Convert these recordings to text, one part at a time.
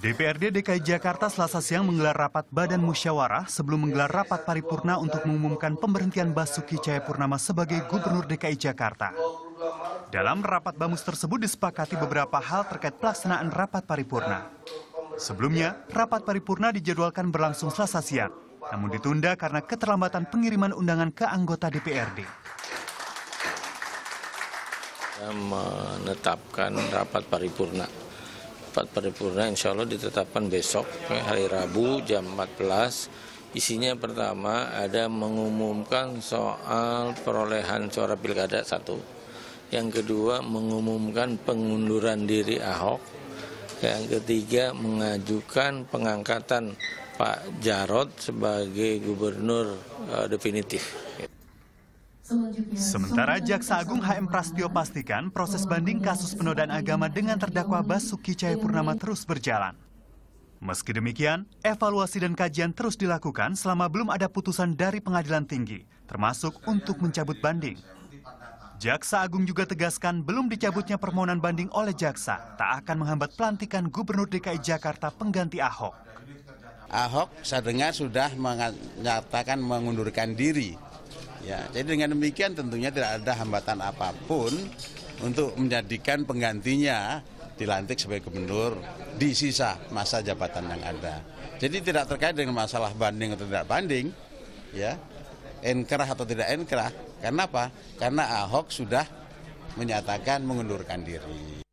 DPRD DKI Jakarta selasa siang menggelar rapat badan musyawarah sebelum menggelar rapat paripurna untuk mengumumkan pemberhentian Basuki Cahayapurnama sebagai Gubernur DKI Jakarta. Dalam rapat bamus tersebut disepakati beberapa hal terkait pelaksanaan rapat paripurna. Sebelumnya, rapat paripurna dijadwalkan berlangsung selasa siang, namun ditunda karena keterlambatan pengiriman undangan ke anggota DPRD. Menetapkan rapat paripurna rapat paripurna insya Allah ditetapkan besok ya, hari Rabu jam 14 isinya pertama ada mengumumkan soal perolehan suara pilkada satu yang kedua mengumumkan pengunduran diri Ahok yang ketiga mengajukan pengangkatan Pak Jarod sebagai gubernur uh, definitif. Sementara Jaksa Agung HM Prasetyo pastikan proses banding kasus penodaan agama dengan terdakwa Basuki Cahayapurnama terus berjalan. Meski demikian, evaluasi dan kajian terus dilakukan selama belum ada putusan dari pengadilan tinggi, termasuk untuk mencabut banding. Jaksa Agung juga tegaskan belum dicabutnya permohonan banding oleh jaksa tak akan menghambat pelantikan Gubernur DKI Jakarta pengganti Ahok. Ahok saya dengar sudah mengatakan mengundurkan diri Ya, jadi dengan demikian tentunya tidak ada hambatan apapun untuk menjadikan penggantinya dilantik sebagai gubernur di sisa masa jabatan yang ada. Jadi tidak terkait dengan masalah banding atau tidak banding, ya, enkrah atau tidak enkrah. Karena apa? Karena Ahok sudah menyatakan mengundurkan diri.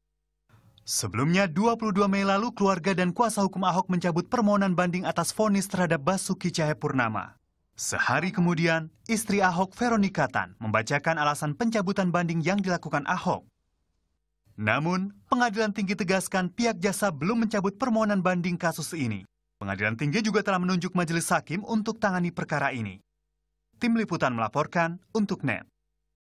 Sebelumnya, 22 Mei lalu, keluarga dan kuasa hukum Ahok mencabut permohonan banding atas vonis terhadap Basuki Cahayapurnama. Sehari kemudian, istri Ahok Veronika Tan membacakan alasan pencabutan banding yang dilakukan Ahok. Namun, pengadilan tinggi tegaskan pihak jasa belum mencabut permohonan banding kasus ini. Pengadilan tinggi juga telah menunjuk majelis hakim untuk tangani perkara ini. Tim Liputan melaporkan untuk NET.